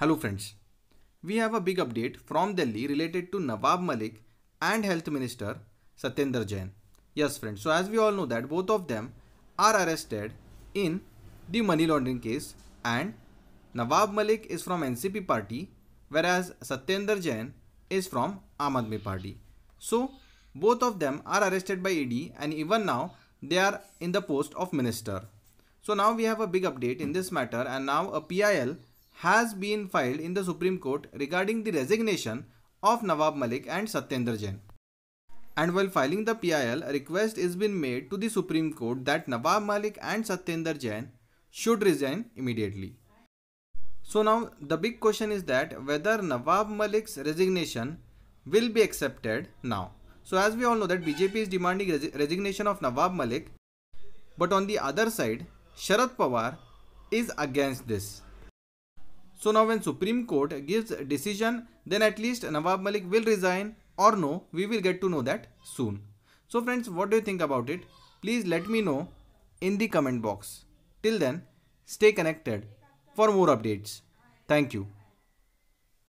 Hello friends. We have a big update from Delhi related to Nawab Malik and Health Minister Satyendra Jain. Yes friends, so as we all know that both of them are arrested in the money laundering case and Nawab Malik is from NCP party whereas Satyendra Jain is from Aam Aadmi party. So both of them are arrested by ED and even now they are in the post of minister. So now we have a big update in this matter and now a PIL has been filed in the Supreme Court regarding the resignation of Nawab Malik and Satyendra Jain. And while filing the PIL, a request is been made to the Supreme Court that Nawab Malik and Satyendra Jain should resign immediately. So now the big question is that whether Nawab Malik's resignation will be accepted now. So as we all know that BJP is demanding res resignation of Nawab Malik but on the other side Sharad Pawar is against this. So now when Supreme Court gives a decision, then at least Nawab Malik will resign or no, we will get to know that soon. So friends, what do you think about it? Please let me know in the comment box. Till then, stay connected for more updates. Thank you.